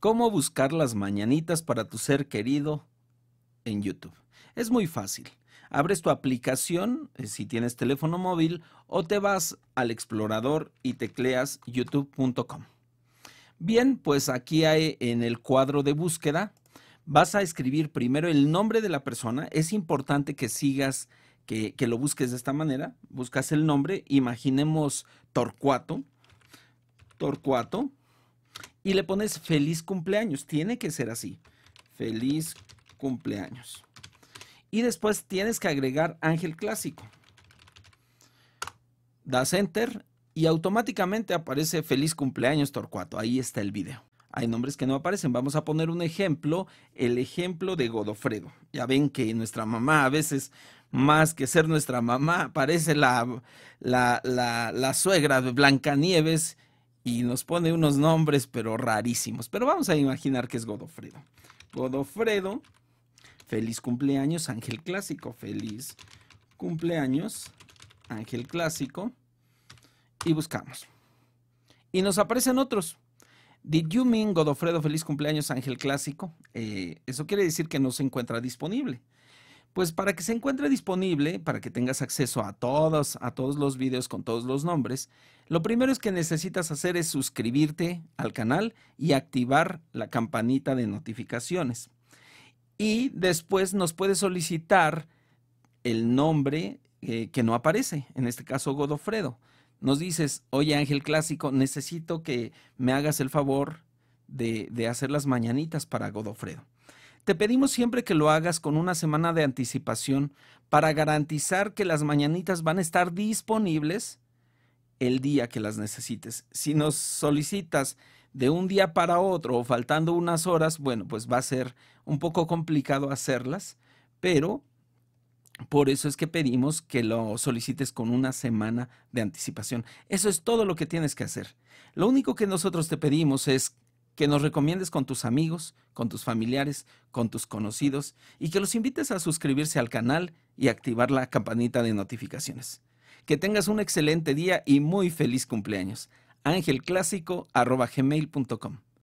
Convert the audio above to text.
¿Cómo buscar las mañanitas para tu ser querido en YouTube? Es muy fácil. Abres tu aplicación, eh, si tienes teléfono móvil, o te vas al explorador y tecleas youtube.com. Bien, pues aquí hay en el cuadro de búsqueda, vas a escribir primero el nombre de la persona. Es importante que sigas, que, lo busques de esta manera. Buscas el nombre, imaginemos Torcuato. Torcuato y le pones feliz cumpleaños. Tiene que ser así. Feliz cumpleaños. Y después tienes que agregar Ángel Clásico. Das Enter y automáticamente aparece Feliz cumpleaños Torcuato. Ahí está el video. Hay nombres que no aparecen. Vamos a poner un ejemplo, el ejemplo de Godofredo. Ya ven que nuestra mamá a veces, más que ser nuestra mamá, parece la, la, la suegra de Blancanieves y nos pone unos nombres pero rarísimos. Pero vamos a imaginar que es Godofredo. Godofredo, feliz cumpleaños, Ángel Clásico, feliz cumpleaños, Ángel Clásico. Y buscamos. Y nos aparecen otros. Did you mean Godofredo, feliz cumpleaños, Ángel Clásico? Eh, eso quiere decir que no se encuentra disponible. Pues para que se encuentre disponible, para que tengas acceso a todos, a todos los videos con todos los nombres, lo primero es que necesitas hacer es suscribirte al canal y activar la campanita de notificaciones. Y después nos puedes solicitar el nombre eh, que no aparece, en este caso Godofredo. Nos dices, oye Ángel Clásico, necesito que me hagas el favor de, de hacer las mañanitas para Godofredo. Te pedimos siempre que lo hagas con una semana de anticipación para garantizar que las mañanitas van a estar disponibles el día que las necesites. Si nos solicitas de un día para otro o faltando unas horas, bueno, pues va a ser un poco complicado hacerlas, pero por eso es que pedimos que lo solicites con una semana de anticipación. Eso es todo lo que tienes que hacer. Lo único que nosotros te pedimos es que nos recomiendes con tus amigos, con tus familiares, con tus conocidos y que los invites a suscribirse al canal y activar la campanita de notificaciones. Que tengas un excelente día y muy feliz cumpleaños.